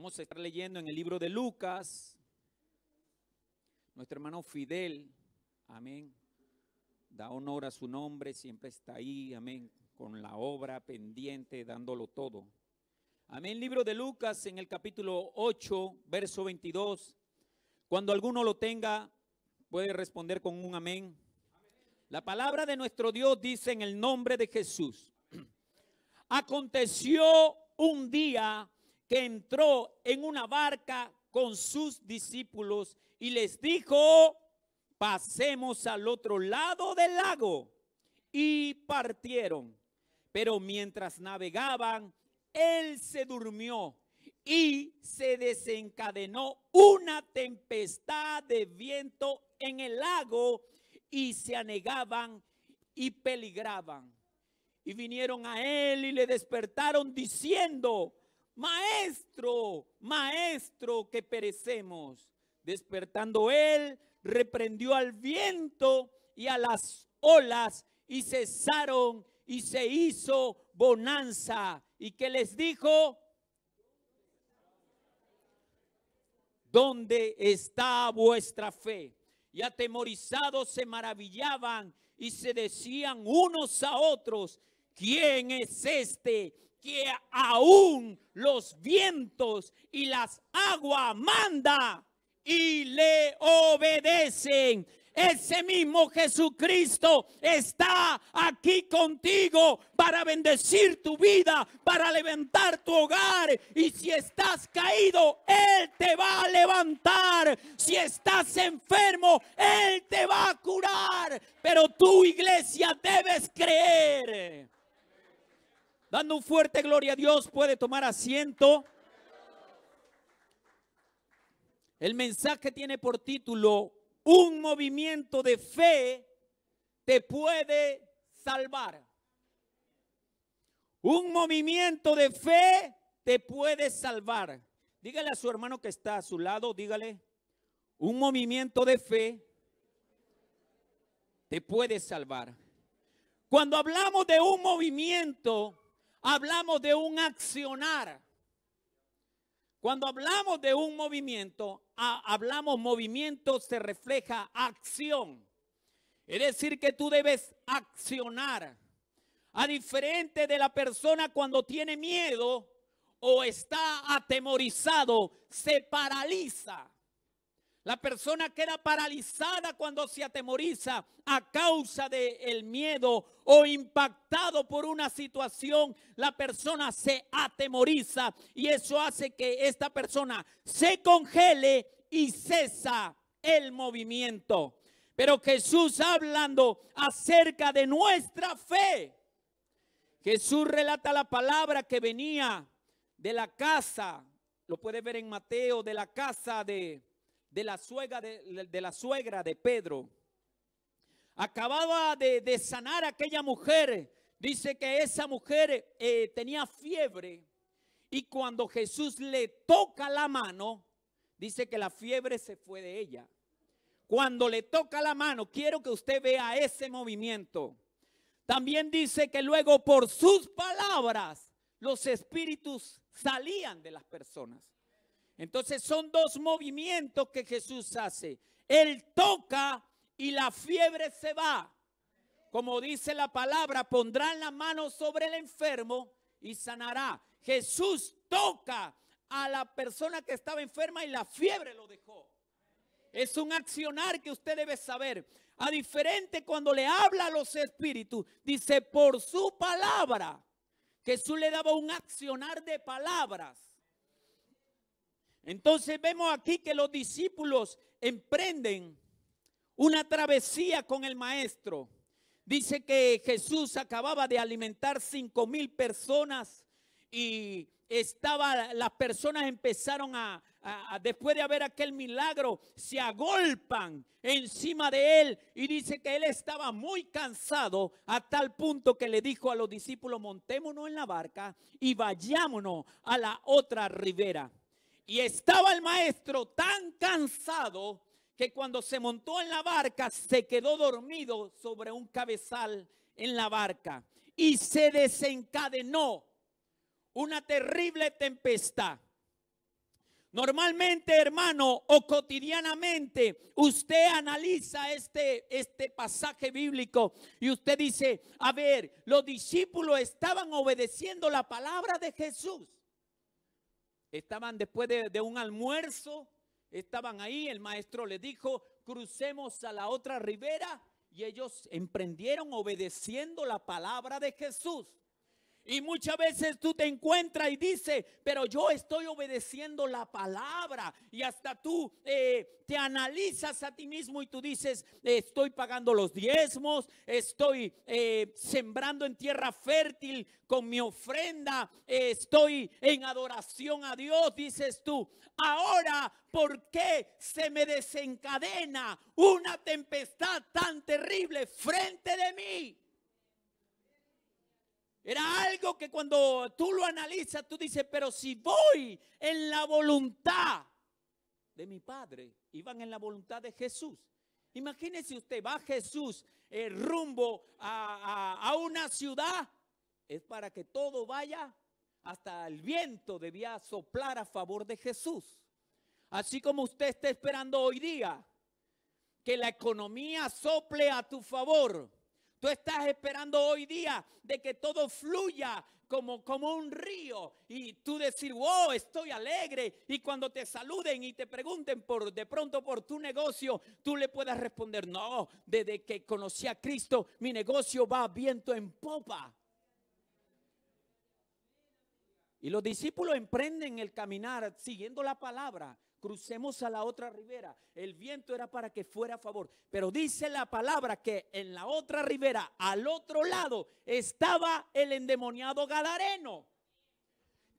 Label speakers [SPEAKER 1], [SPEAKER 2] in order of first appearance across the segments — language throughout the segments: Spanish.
[SPEAKER 1] Vamos a estar leyendo en el libro de Lucas. Nuestro hermano Fidel, amén, da honor a su nombre, siempre está ahí, amén, con la obra pendiente, dándolo todo. Amén, libro de Lucas en el capítulo 8, verso 22. Cuando alguno lo tenga, puede responder con un amén. La palabra de nuestro Dios dice en el nombre de Jesús. Aconteció un día que entró en una barca con sus discípulos y les dijo, pasemos al otro lado del lago. Y partieron. Pero mientras navegaban, él se durmió y se desencadenó una tempestad de viento en el lago y se anegaban y peligraban. Y vinieron a él y le despertaron diciendo, maestro, maestro que perecemos. Despertando él, reprendió al viento y a las olas y cesaron y se hizo bonanza. ¿Y que les dijo? ¿Dónde está vuestra fe? Y atemorizados se maravillaban y se decían unos a otros, ¿quién es este que aún los vientos y las aguas manda y le obedecen. Ese mismo Jesucristo está aquí contigo para bendecir tu vida, para levantar tu hogar. Y si estás caído, Él te va a levantar. Si estás enfermo, Él te va a curar. Pero tu iglesia debes creer Dando un fuerte gloria a Dios, puede tomar asiento. El mensaje tiene por título, un movimiento de fe te puede salvar. Un movimiento de fe te puede salvar. Dígale a su hermano que está a su lado, dígale, un movimiento de fe te puede salvar. Cuando hablamos de un movimiento, hablamos de un accionar. Cuando hablamos de un movimiento, hablamos movimiento se refleja acción. Es decir, que tú debes accionar. A diferente de la persona cuando tiene miedo o está atemorizado, se paraliza. La persona queda paralizada cuando se atemoriza a causa del miedo o impactado por una situación. La persona se atemoriza y eso hace que esta persona se congele y cesa el movimiento. Pero Jesús hablando acerca de nuestra fe. Jesús relata la palabra que venía de la casa, lo puede ver en Mateo, de la casa de de la suegra de, la suegra de Pedro. Acababa de, sanar a aquella mujer. Dice que esa mujer eh, tenía fiebre y cuando Jesús le toca la mano, dice que la fiebre se fue de ella. Cuando le toca la mano, quiero que usted vea ese movimiento. También dice que luego por sus palabras los espíritus salían de las personas. Entonces son dos movimientos que Jesús hace. Él toca y la fiebre se va. Como dice la palabra, pondrán la mano sobre el enfermo y sanará. Jesús toca a la persona que estaba enferma y la fiebre lo dejó. Es un accionar que usted debe saber. A diferente cuando le habla a los espíritus, dice por su palabra. Jesús le daba un accionar de palabras. Entonces vemos aquí que los discípulos emprenden una travesía con el maestro. Dice que Jesús acababa de alimentar cinco mil personas y estaba, las personas empezaron a, a, después de haber aquel milagro, se agolpan encima de él y dice que él estaba muy cansado a tal punto que le dijo a los discípulos, montémonos en la barca y vayámonos a la otra ribera. Y estaba el maestro tan cansado que cuando se montó en la barca se quedó dormido sobre un cabezal en la barca y se desencadenó una terrible tempestad. Normalmente, hermano, o cotidianamente, usted analiza este, este pasaje bíblico y usted dice, a ver, los discípulos estaban obedeciendo la palabra de Jesús. Estaban después de, un almuerzo, estaban ahí, el maestro les dijo, crucemos a la otra ribera y ellos emprendieron obedeciendo la palabra de Jesús. Y muchas veces tú te encuentras y dices, pero yo estoy obedeciendo la palabra. Y hasta tú eh, te analizas a ti mismo y tú dices, estoy pagando los diezmos, estoy eh, sembrando en tierra fértil con mi ofrenda, estoy en adoración a Dios, dices tú. Ahora, ¿por qué se me desencadena una tempestad tan terrible frente de mí? Era algo que cuando tú lo analizas, tú dices, pero si voy en la voluntad de mi Padre, iban en la voluntad de Jesús. Imagínese usted, va Jesús el eh, rumbo a, a una ciudad, es para que todo vaya, hasta el viento debía soplar a favor de Jesús. Así como usted está esperando hoy día que la economía sople a tu favor Tú estás esperando hoy día de que todo fluya como, como un río y tú decir, wow, estoy alegre. Y cuando te saluden y te pregunten por de pronto por tu negocio, tú le puedas responder, no, desde que conocí a Cristo, mi negocio va viento en popa. Y los discípulos emprenden el caminar siguiendo la palabra crucemos a la otra ribera. El viento era para que fuera a favor. Pero dice la palabra que en la otra ribera, al otro lado, estaba el endemoniado Gadareno.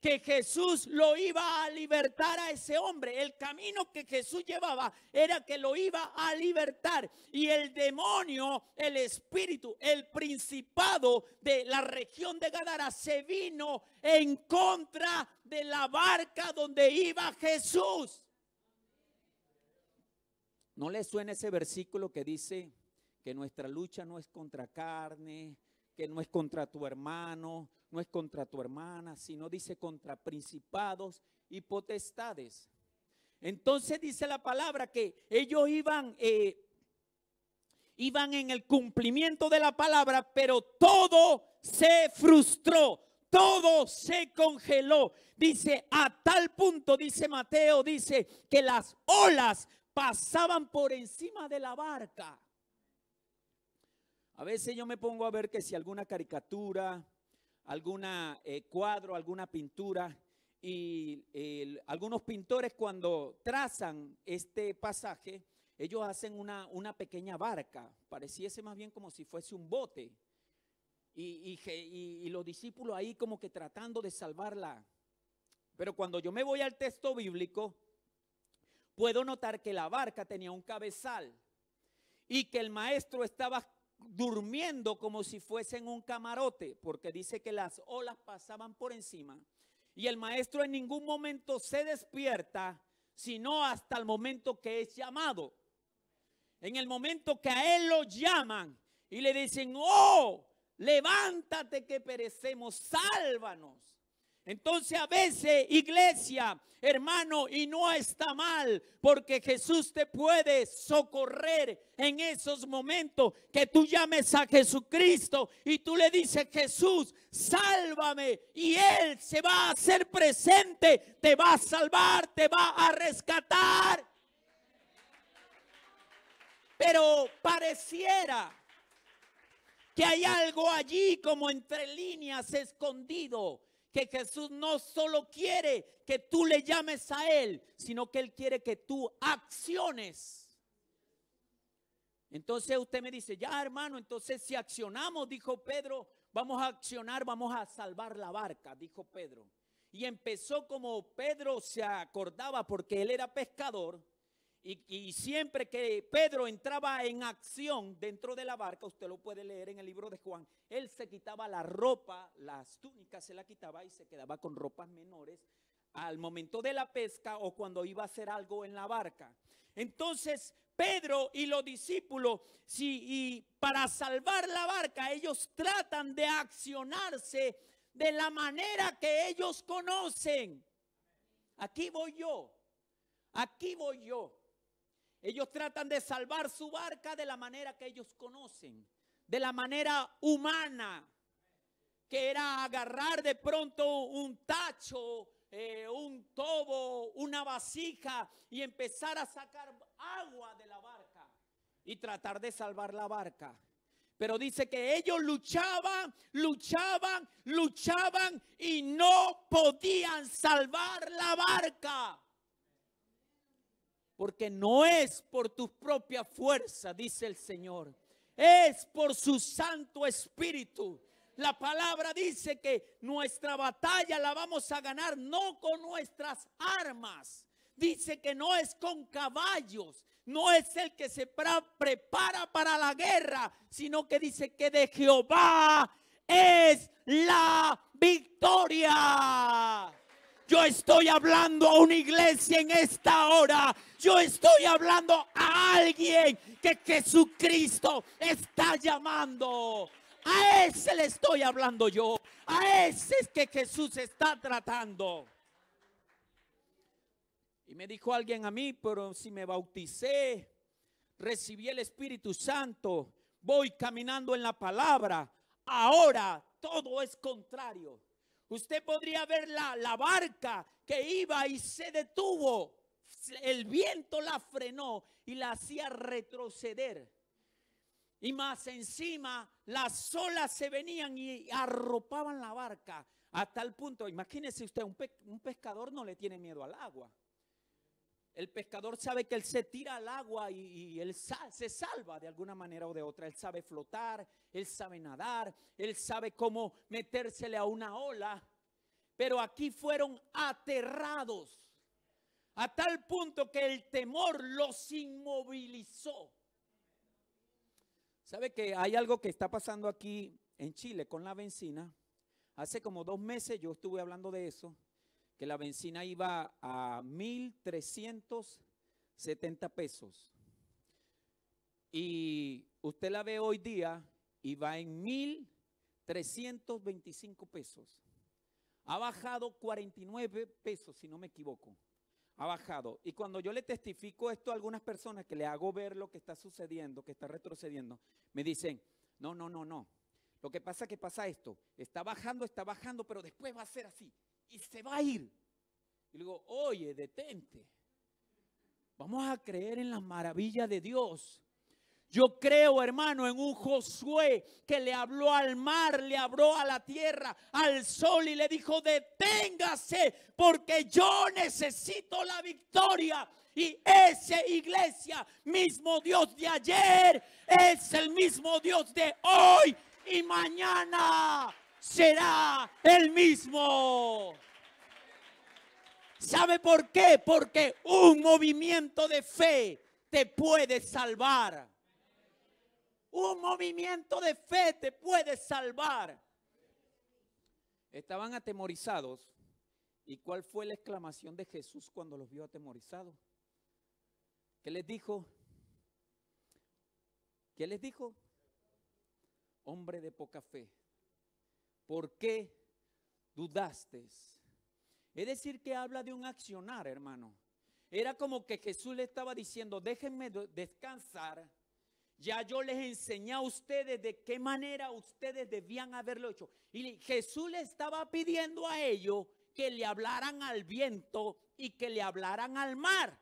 [SPEAKER 1] Que Jesús lo iba a libertar a ese hombre. El camino que Jesús llevaba era que lo iba a libertar. Y el demonio, el espíritu, el principado de la región de Gadara se vino en contra de la barca donde iba Jesús. ¿No le suena ese versículo que dice que nuestra lucha no es contra carne, que no es contra tu hermano, no es contra tu hermana, sino dice contra principados y potestades? Entonces dice la palabra que ellos iban, eh, iban en el cumplimiento de la palabra, pero todo se frustró todo se congeló. Dice, a tal punto, dice Mateo, dice que las olas pasaban por encima de la barca. A veces yo me pongo a ver que si alguna caricatura, alguna eh, cuadro, alguna pintura, y algunos pintores cuando trazan este pasaje, ellos hacen una, una, pequeña barca, pareciese más bien como si fuese un bote. Y, y, los discípulos ahí como que tratando de salvarla. Pero cuando yo me voy al texto bíblico, puedo notar que la barca tenía un cabezal y que el maestro estaba durmiendo como si fuese en un camarote, porque dice que las olas pasaban por encima. Y el maestro en ningún momento se despierta, sino hasta el momento que es llamado. En el momento que a él lo llaman y le dicen, oh, levántate que perecemos, sálvanos. Entonces a veces, iglesia, hermano, y no está mal, porque Jesús te puede socorrer en esos momentos que tú llames a Jesucristo y tú le dices, Jesús, sálvame. Y Él se va a hacer presente, te va a salvar, te va a rescatar. Pero pareciera que hay algo allí como entre líneas escondido que Jesús no solo quiere que tú le llames a Él, sino que Él quiere que tú acciones. Entonces usted me dice, ya hermano, entonces si accionamos, dijo Pedro, vamos a accionar, vamos a salvar la barca, dijo Pedro. Y empezó como Pedro se acordaba porque él era pescador, y, siempre que Pedro entraba en acción dentro de la barca, usted lo puede leer en el libro de Juan, él se quitaba la ropa, las túnicas se la quitaba y se quedaba con ropas menores al momento de la pesca o cuando iba a hacer algo en la barca. Entonces Pedro y los discípulos, si, y para salvar la barca, ellos tratan de accionarse de la manera que ellos conocen. Aquí voy yo, aquí voy yo. Ellos tratan de salvar su barca de la manera que ellos conocen, de la manera humana, que era agarrar de pronto un tacho, eh, un tobo, una vasija y empezar a sacar agua de la barca y tratar de salvar la barca. Pero dice que ellos luchaban, luchaban, luchaban y no podían salvar la barca porque no es por tu propia fuerza, dice el Señor, es por su Santo Espíritu. La palabra dice que nuestra batalla la vamos a ganar no con nuestras armas. Dice que no es con caballos, no es el que se prepara para la guerra, sino que dice que de Jehová es la victoria. Yo estoy hablando a una iglesia en esta hora. Yo estoy hablando a alguien que Jesucristo está llamando. A ese le estoy hablando yo. A ese es que Jesús está tratando. Y me dijo alguien a mí, pero si me bauticé, recibí el Espíritu Santo, voy caminando en la palabra, ahora todo es contrario. Usted podría ver la, barca que iba y se detuvo. El viento la frenó y la hacía retroceder. Y más encima, las olas se venían y arropaban la barca hasta el punto. Imagínese usted, un, un pescador no le tiene miedo al agua. El pescador sabe que él se tira al agua y, él se salva de alguna manera o de otra. Él sabe flotar, él sabe nadar, él sabe cómo metérsele a una ola. Pero aquí fueron aterrados a tal punto que el temor los inmovilizó. ¿Sabe que hay algo que está pasando aquí en Chile con la benzina? Hace como dos meses yo estuve hablando de eso que la benzina iba a 1.370 pesos. Y usted la ve hoy día y va en 1.325 pesos. Ha bajado 49 pesos, si no me equivoco. Ha bajado. Y cuando yo le testifico esto a algunas personas que le hago ver lo que está sucediendo, que está retrocediendo, me dicen, no, no, no, no. Lo que pasa es que pasa esto. Está bajando, está bajando, pero después va a ser así y se va a ir. Y le digo, oye, detente. Vamos a creer en la maravilla de Dios. Yo creo, hermano, en un Josué que le habló al mar, le habló a la tierra, al sol y le dijo, deténgase porque yo necesito la victoria. Y esa iglesia, mismo Dios de ayer, es el mismo Dios de hoy y mañana será el mismo. ¿Sabe por qué? Porque un movimiento de fe te puede salvar. Un movimiento de fe te puede salvar. Estaban atemorizados. ¿Y cuál fue la exclamación de Jesús cuando los vio atemorizados? ¿Qué les dijo? ¿Qué les dijo? Hombre de poca fe. ¿Por qué dudaste? Es decir, que habla de un accionar, hermano. Era como que Jesús le estaba diciendo, déjenme descansar. Ya yo les enseñé a ustedes de qué manera ustedes debían haberlo hecho. Y Jesús le estaba pidiendo a ellos que le hablaran al viento y que le hablaran al mar.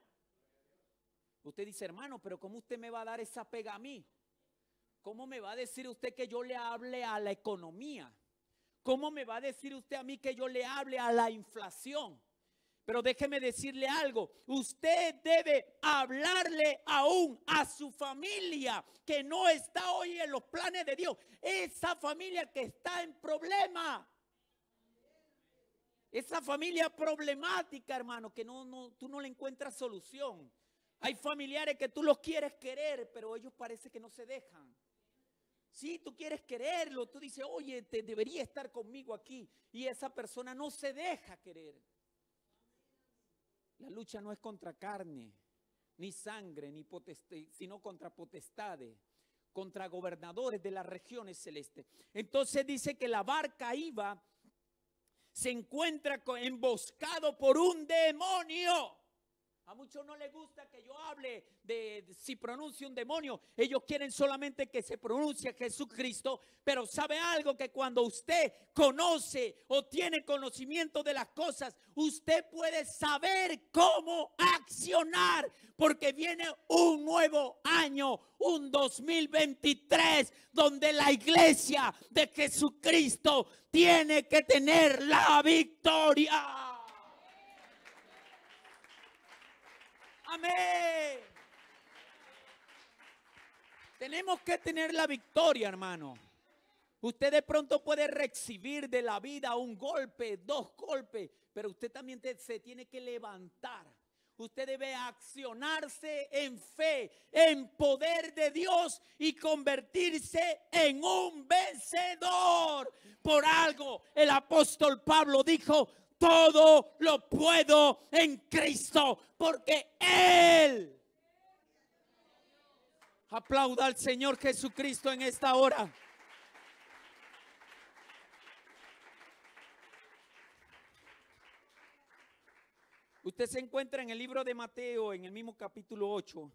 [SPEAKER 1] Usted dice, hermano, pero ¿cómo usted me va a dar esa pega a mí? ¿Cómo me va a decir usted que yo le hable a la economía? ¿Cómo me va a decir usted a mí que yo le hable a la inflación? Pero déjeme decirle algo, usted debe hablarle aún a su familia que no está hoy en los planes de Dios, esa familia que está en problema. Esa familia problemática, hermano, que no, no, tú no le encuentras solución. Hay familiares que tú los quieres querer, pero ellos parece que no se dejan. Si tú quieres quererlo, tú dices, oye, te debería estar conmigo aquí. Y esa persona no se deja querer. La lucha no es contra carne, ni sangre, ni sino contra potestades, contra gobernadores de las regiones celestes. Entonces dice que la barca iba, se encuentra emboscado por un demonio. A muchos no les gusta que yo hable de, si pronuncie un demonio. Ellos quieren solamente que se pronuncie Jesucristo. Pero sabe algo que cuando usted conoce o tiene conocimiento de las cosas, usted puede saber cómo accionar. Porque viene un nuevo año, un 2023, donde la iglesia de Jesucristo tiene que tener la victoria. Amén. Tenemos que tener la victoria, hermano. Usted de pronto puede recibir de la vida un golpe, dos golpes, pero usted también se tiene que levantar. Usted debe accionarse en fe, en poder de Dios y convertirse en un vencedor. Por algo el apóstol Pablo dijo, todo lo puedo en Cristo, porque Él. Aplauda al Señor Jesucristo en esta hora. Usted se encuentra en el libro de Mateo, en el mismo capítulo 8,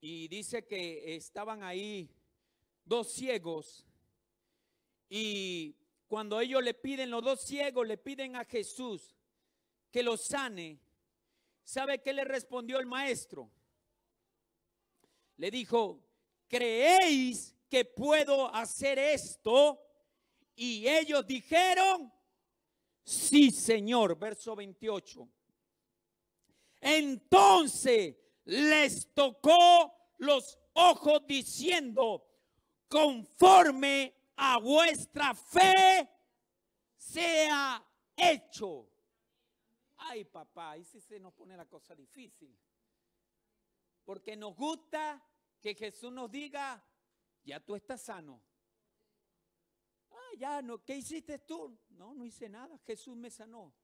[SPEAKER 1] y dice que estaban ahí dos ciegos y cuando ellos le piden, los dos ciegos le piden a Jesús que los sane, ¿sabe qué le respondió el maestro? Le dijo, ¿creéis que puedo hacer esto? Y ellos dijeron, sí, Señor, verso 28. Entonces les tocó los ojos diciendo, conforme a vuestra fe sea hecho. Ay, papá, Ahí si se nos pone la cosa difícil. Porque nos gusta que Jesús nos diga, ya tú estás sano. Ah, ya, no, ¿qué hiciste tú? No, no hice nada, Jesús me sanó.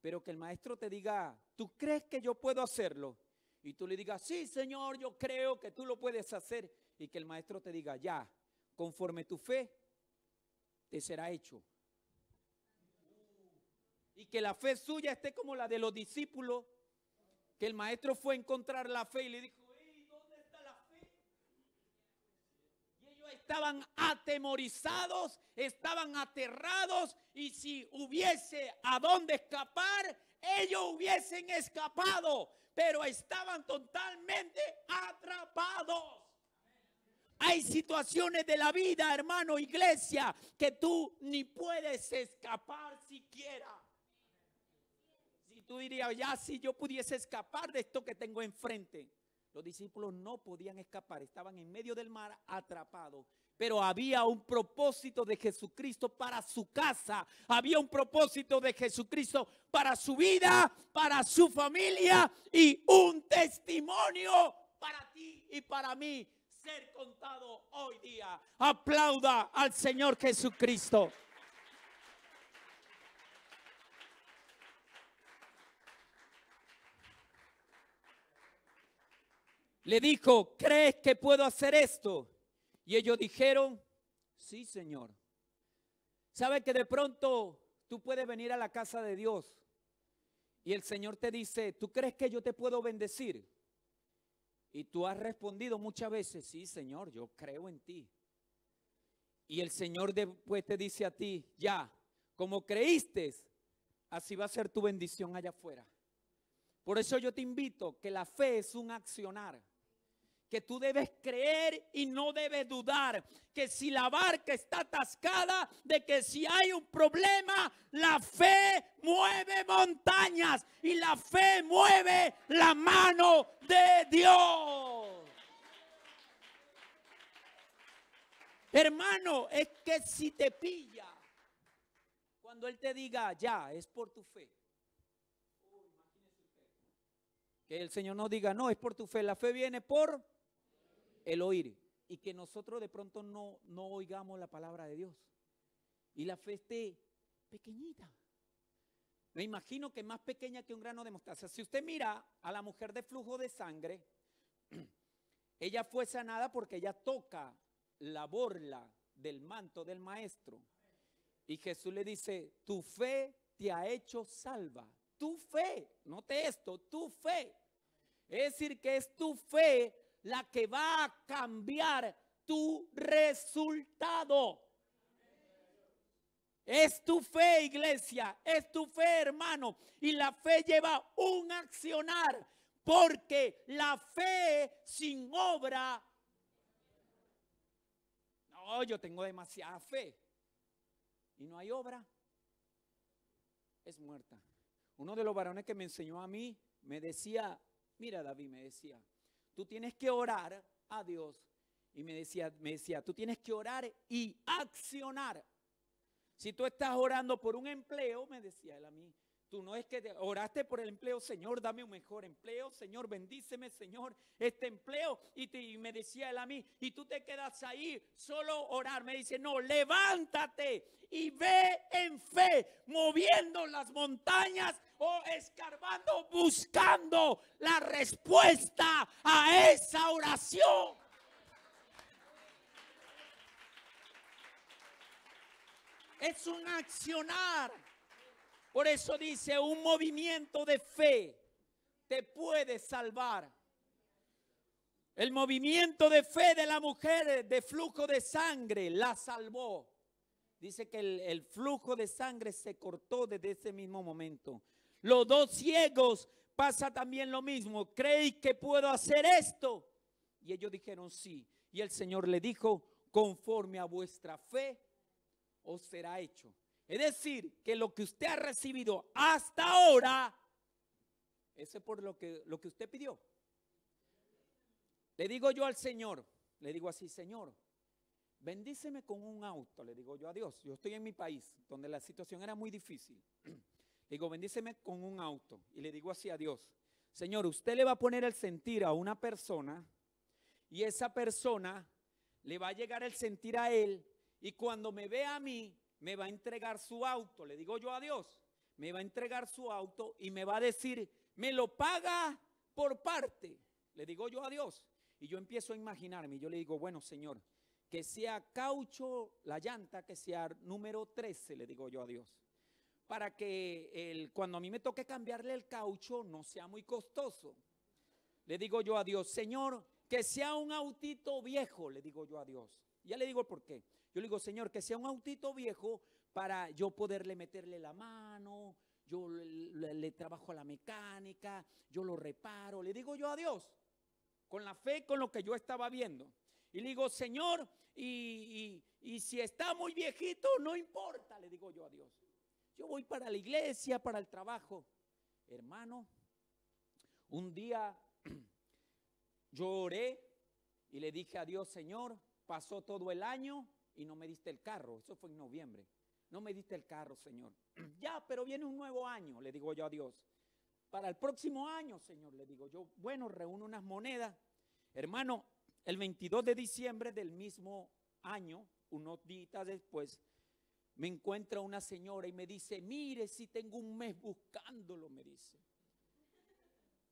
[SPEAKER 1] Pero que el maestro te diga, ¿tú crees que yo puedo hacerlo? Y tú le digas, sí, Señor, yo creo que tú lo puedes hacer. Y que el maestro te diga, ya, conforme tu fe, te será hecho. Y que la fe suya esté como la de los discípulos, que el maestro fue a encontrar la fe y le dijo, ¿dónde está la fe? Y ellos estaban atemorizados, estaban aterrados, y si hubiese a dónde escapar, ellos hubiesen escapado, pero estaban totalmente atrapados. Hay situaciones de la vida, hermano, iglesia, que tú ni puedes escapar siquiera. Si tú dirías, ya si yo pudiese escapar de esto que tengo enfrente. Los discípulos no podían escapar, estaban en medio del mar atrapados. Pero había un propósito de Jesucristo para su casa, había un propósito de Jesucristo para su vida, para su familia y un testimonio para ti y para mí ser contado hoy día. Aplauda al Señor Jesucristo. Le dijo, ¿crees que puedo hacer esto? Y ellos dijeron, sí, Señor. ¿Sabe que de pronto tú puedes venir a la casa de Dios y el Señor te dice, ¿tú crees que yo te puedo bendecir? Y tú has respondido muchas veces, sí, Señor, yo creo en ti. Y el Señor después te dice a ti, ya, como creíste, así va a ser tu bendición allá afuera. Por eso yo te invito que la fe es un accionar que tú debes creer y no debes dudar. Que si la barca está atascada, de que si hay un problema, la fe mueve montañas y la fe mueve la mano de Dios. Hermano, es que si te pilla, cuando Él te diga, ya, es por tu fe. Que el Señor no diga, no, es por tu fe. La fe viene por el oír, y que nosotros de pronto no, no oigamos la palabra de Dios. Y la fe esté pequeñita. Me imagino que más pequeña que un grano de mostaza. Si usted mira a la mujer de flujo de sangre, ella fue sanada porque ella toca la borla del manto del maestro. Y Jesús le dice, tu fe te ha hecho salva. Tu fe, note esto, tu fe. Es decir, que es tu fe la que va a cambiar tu resultado. Es tu fe, iglesia, es tu fe, hermano. Y la fe lleva un accionar, porque la fe sin obra... No, yo tengo demasiada fe. Y no hay obra. Es muerta. Uno de los varones que me enseñó a mí me decía, mira David, me decía, tú tienes que orar a Dios. Y me decía, me decía, tú tienes que orar y accionar. Si tú estás orando por un empleo, me decía él a mí, Tú no es que oraste por el empleo, Señor, dame un mejor empleo, Señor, bendíceme, Señor, este empleo. Y, te, y me decía él a mí, y tú te quedas ahí solo orar. Me dice, no, levántate y ve en fe, moviendo las montañas o escarbando, buscando la respuesta a esa oración. Es un accionar por eso dice, un movimiento de fe te puede salvar. El movimiento de fe de la mujer de flujo de sangre la salvó. Dice que el, flujo de sangre se cortó desde ese mismo momento. Los dos ciegos pasa también lo mismo. ¿Creéis que puedo hacer esto? Y ellos dijeron sí. Y el Señor le dijo, conforme a vuestra fe os será hecho. Es decir, que lo que usted ha recibido hasta ahora, ese es por lo que, lo que usted pidió. Le digo yo al Señor, le digo así, Señor, bendíceme con un auto, le digo yo a Dios. Yo estoy en mi país, donde la situación era muy difícil. Le digo, bendíceme con un auto. Y le digo así a Dios, Señor, usted le va a poner el sentir a una persona y esa persona le va a llegar el sentir a él y cuando me ve a mí me va a entregar su auto, le digo yo a Dios, me va a entregar su auto y me va a decir, me lo paga por parte, le digo yo a Dios. Y yo empiezo a imaginarme, yo le digo, bueno, Señor, que sea caucho la llanta, que sea número 13, le digo yo a Dios. Para que el, cuando a mí me toque cambiarle el caucho no sea muy costoso. Le digo yo a Dios, Señor, que sea un autito viejo, le digo yo a Dios. Ya le digo el por qué. Yo le digo, Señor, que sea un autito viejo para yo poderle meterle la mano, yo le, trabajo a la mecánica, yo lo reparo, le digo yo a Dios, con la fe, con lo que yo estaba viendo. Y le digo, Señor, y, y si está muy viejito, no importa, le digo yo a Dios. Yo voy para la iglesia, para el trabajo. Hermano, un día yo oré y le dije a Dios, Señor, pasó todo el año y no me diste el carro. Eso fue en noviembre. No me diste el carro, Señor. ya, pero viene un nuevo año, le digo yo a Dios. Para el próximo año, Señor, le digo yo, bueno, reúno unas monedas. Hermano, el 22 de diciembre del mismo año, unos días después, me encuentra una señora y me dice, mire si tengo un mes buscándolo, me dice.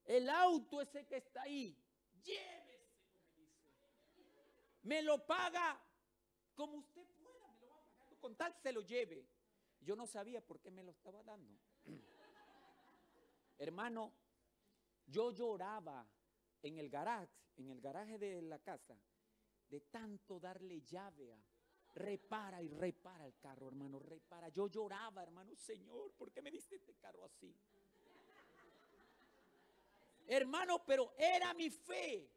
[SPEAKER 1] El auto ese que está ahí, llévese. me dice. Me lo paga como usted pueda, me lo va pagando con tal se lo lleve. Yo no sabía por qué me lo estaba dando. Hermano, yo lloraba en el garaje, en el garaje de la casa, de tanto darle llave a repara y repara el carro, hermano, repara. Yo lloraba, hermano, Señor, ¿por qué me diste este carro así? hermano, pero era mi fe.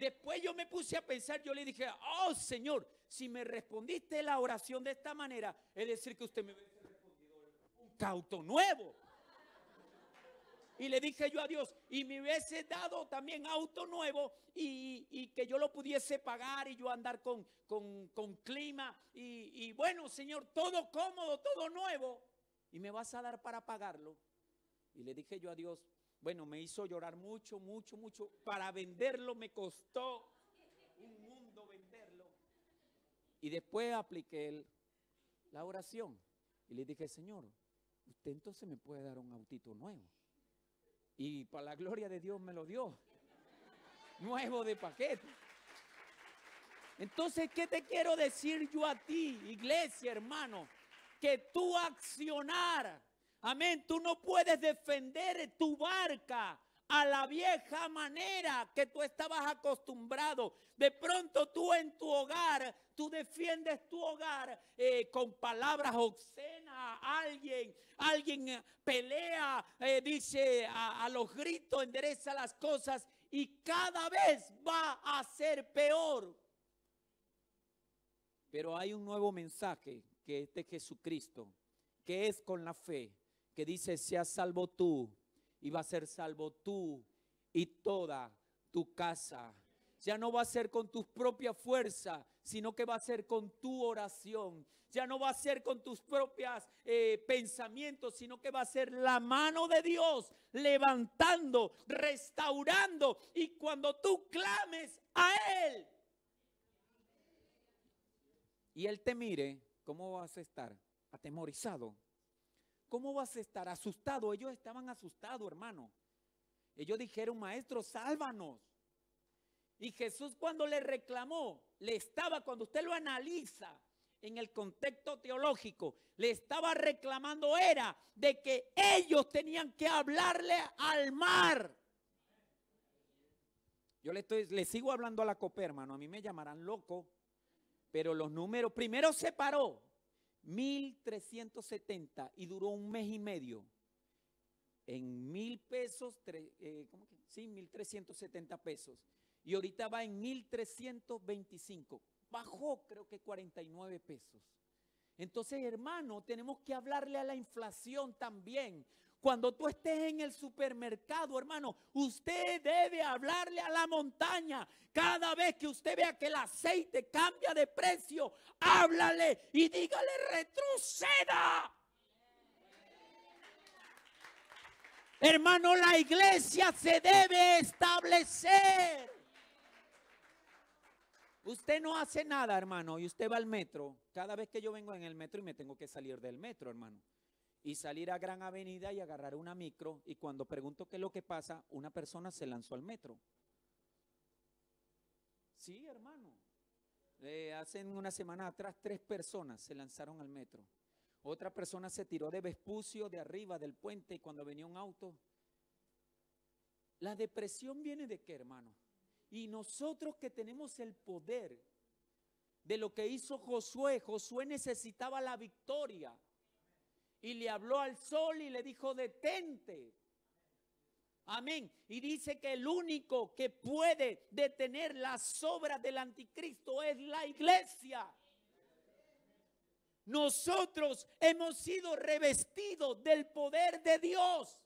[SPEAKER 1] Después yo me puse a pensar, yo le dije, oh Señor, si me respondiste la oración de esta manera, es decir, que usted me hubiese respondido un auto nuevo. Y le dije yo a Dios, y me hubiese dado también auto nuevo y, que yo lo pudiese pagar y yo andar con, con, con clima. Y, y bueno, Señor, todo cómodo, todo nuevo. Y me vas a dar para pagarlo. Y le dije yo a Dios, bueno, me hizo llorar mucho, mucho, mucho. Para venderlo me costó un mundo venderlo. Y después apliqué la oración y le dije, Señor, usted entonces me puede dar un autito nuevo. Y para la gloria de Dios me lo dio. nuevo de paquete. Entonces, ¿qué te quiero decir yo a ti, iglesia, hermano? Que tú accionar Amén. Tú no puedes defender tu barca a la vieja manera que tú estabas acostumbrado. De pronto tú en tu hogar, tú defiendes tu hogar eh, con palabras obscenas. Alguien, alguien eh, pelea, eh, dice a, los gritos, endereza las cosas y cada vez va a ser peor. Pero hay un nuevo mensaje que este de Jesucristo, que es con la fe que dice, sea salvo tú y va a ser salvo tú y toda tu casa. Ya no va a ser con tus propias fuerzas, sino que va a ser con tu oración. Ya no va a ser con tus propios eh, pensamientos, sino que va a ser la mano de Dios levantando, restaurando. Y cuando tú clames a Él y Él te mire, ¿cómo vas a estar? Atemorizado. ¿Cómo vas a estar asustado? Ellos estaban asustados, hermano. Ellos dijeron, maestro, sálvanos. Y Jesús cuando le reclamó, le estaba, cuando usted lo analiza en el contexto teológico, le estaba reclamando era de que ellos tenían que hablarle al mar. Yo le, estoy, le sigo hablando a la copa, hermano. A mí me llamarán loco. Pero los números, primero se paró. 1.370 y duró un mes y medio. En mil pesos, 1.370 eh, pesos. Y ahorita va en 1.325. Bajó creo que 49 pesos. Entonces, hermano, tenemos que hablarle a la inflación también. Cuando tú estés en el supermercado, hermano, usted debe hablarle a la montaña. Cada vez que usted vea que el aceite cambia de precio, háblale y dígale retroceda. Hermano, la iglesia se debe establecer. Usted no hace nada, hermano, y usted va al metro. Cada vez que yo vengo en el metro y me tengo que salir del metro, hermano y salir a Gran Avenida y agarrar una micro y cuando pregunto qué es lo que pasa, una persona se lanzó al metro. Sí, hermano. Eh, hace una semana atrás tres personas se lanzaron al metro. Otra persona se tiró de Vespucio, de arriba del puente, y cuando venía un auto. La depresión viene de qué, hermano? Y nosotros que tenemos el poder de lo que hizo Josué, Josué necesitaba la victoria y le habló al sol y le dijo, detente. Amén. Y dice que el único que puede detener las obras del anticristo es la iglesia. Nosotros hemos sido revestidos del poder de Dios.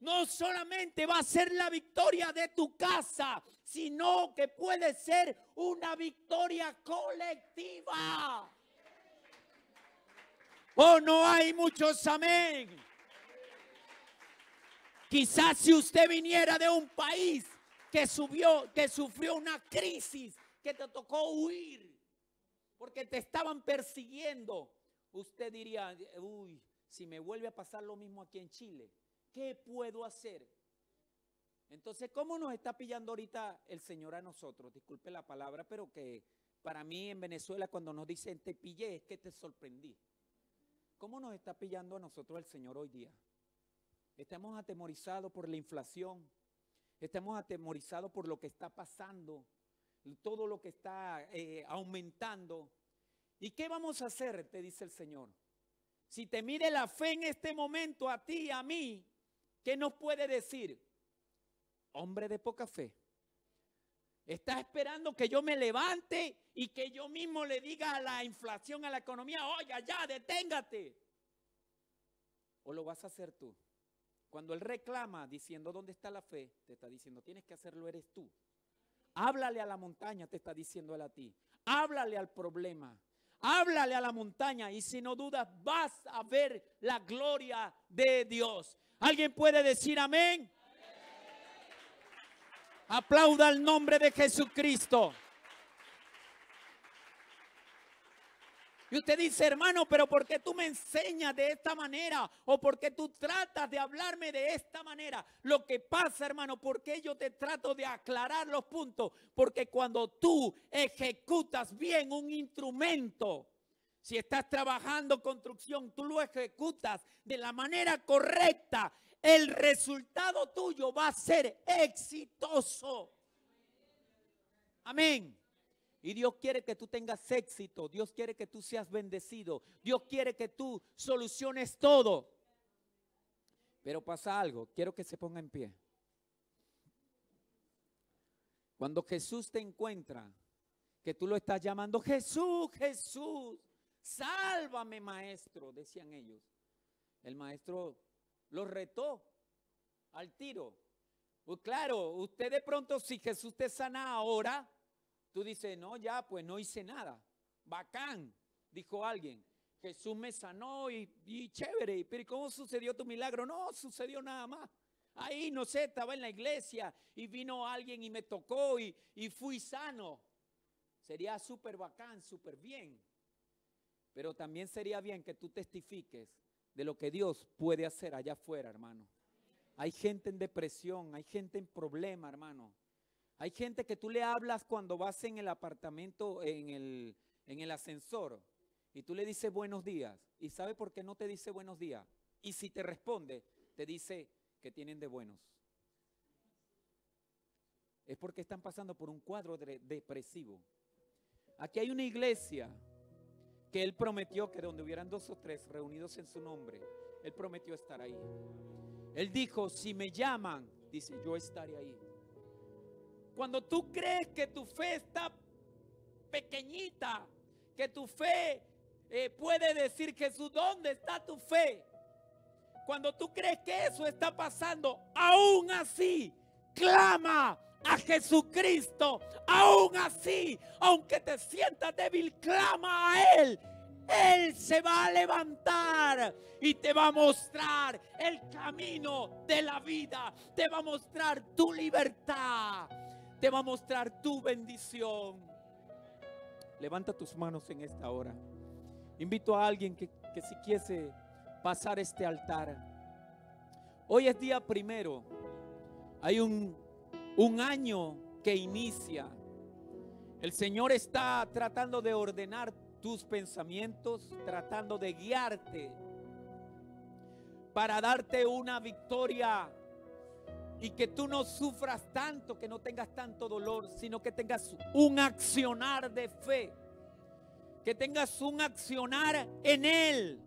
[SPEAKER 1] No solamente va a ser la victoria de tu casa, sino que puede ser una victoria colectiva. Oh, no hay muchos amén. Quizás si usted viniera de un país que subió, que sufrió una crisis, que te tocó huir, porque te estaban persiguiendo, usted diría, uy, si me vuelve a pasar lo mismo aquí en Chile, ¿qué puedo hacer? Entonces, ¿cómo nos está pillando ahorita el Señor a nosotros? Disculpe la palabra, pero que para mí en Venezuela cuando nos dicen te pillé es que te sorprendí. ¿Cómo nos está pillando a nosotros el Señor hoy día? Estamos atemorizados por la inflación, estamos atemorizados por lo que está pasando, todo lo que está eh, aumentando. ¿Y qué vamos a hacer? Te dice el Señor. Si te mide la fe en este momento a ti y a mí, ¿qué nos puede decir? Hombre de poca fe. Está esperando que yo me levante y que yo mismo le diga a la inflación, a la economía, oye, ya, deténgate. ¿O lo vas a hacer tú? Cuando él reclama diciendo dónde está la fe, te está diciendo, tienes que hacerlo, eres tú. Háblale a la montaña, te está diciendo él a ti. Háblale al problema. Háblale a la montaña y si no dudas vas a ver la gloria de Dios. ¿Alguien puede decir amén? Aplauda el nombre de Jesucristo. Y usted dice, hermano, pero ¿por qué tú me enseñas de esta manera? ¿O por qué tú tratas de hablarme de esta manera? Lo que pasa, hermano, ¿por qué yo te trato de aclarar los puntos. Porque cuando tú ejecutas bien un instrumento, si estás trabajando construcción, tú lo ejecutas de la manera correcta el resultado tuyo va a ser exitoso. Amén. Y Dios quiere que tú tengas éxito. Dios quiere que tú seas bendecido. Dios quiere que tú soluciones todo. Pero pasa algo. Quiero que se ponga en pie. Cuando Jesús te encuentra, que tú lo estás llamando, Jesús, Jesús, sálvame maestro, decían ellos. El maestro lo retó al tiro. Pues claro, usted de pronto, si Jesús te sana ahora, tú dices, no, ya, pues no hice nada. Bacán, dijo alguien. Jesús me sanó y, y chévere, pero ¿cómo sucedió tu milagro? No, sucedió nada más. Ahí, no sé, estaba en la iglesia y vino alguien y me tocó y, y fui sano. Sería súper bacán, súper bien. Pero también sería bien que tú testifiques de lo que Dios puede hacer allá afuera, hermano. Hay gente en depresión, hay gente en problema, hermano. Hay gente que tú le hablas cuando vas en el apartamento, en el, ascensor, y tú le dices buenos días. ¿Y sabe por qué no te dice buenos días? Y si te responde, te dice que tienen de buenos. Es porque están pasando por un cuadro depresivo. Aquí hay una iglesia que Él prometió que donde hubieran dos o tres reunidos en su nombre, Él prometió estar ahí. Él dijo, si me llaman, dice, yo estaré ahí. Cuando tú crees que tu fe está pequeñita, que tu fe eh, puede decir, Jesús, ¿dónde está tu fe? Cuando tú crees que eso está pasando, aún así, clama a Jesucristo. Aún así, aunque te sientas débil, clama a Él. Él se va a levantar y te va a mostrar el camino de la vida. Te va a mostrar tu libertad. Te va a mostrar tu bendición. Levanta tus manos en esta hora. Invito a alguien que, si quiese pasar este altar. Hoy es día primero. Hay un un año que inicia. El Señor está tratando de ordenar tus pensamientos, tratando de guiarte para darte una victoria y que tú no sufras tanto, que no tengas tanto dolor, sino que tengas un accionar de fe, que tengas un accionar en Él,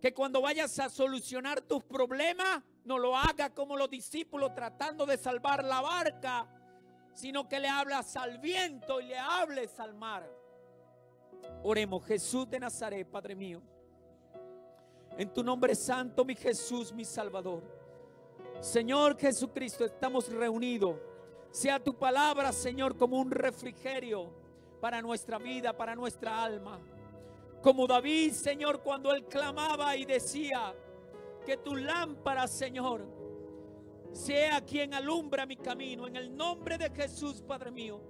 [SPEAKER 1] que cuando vayas a solucionar tus problemas, no lo haga como los discípulos tratando de salvar la barca, sino que le hablas al viento y le hables al mar. Oremos, Jesús de Nazaret, Padre mío. En tu nombre santo, mi Jesús, mi Salvador. Señor Jesucristo, estamos reunidos. Sea tu palabra, Señor, como un refrigerio para nuestra vida, para nuestra alma. Como David, Señor, cuando él clamaba y decía, que tu lámpara, Señor, sea quien alumbra mi camino. En el nombre de Jesús, Padre mío.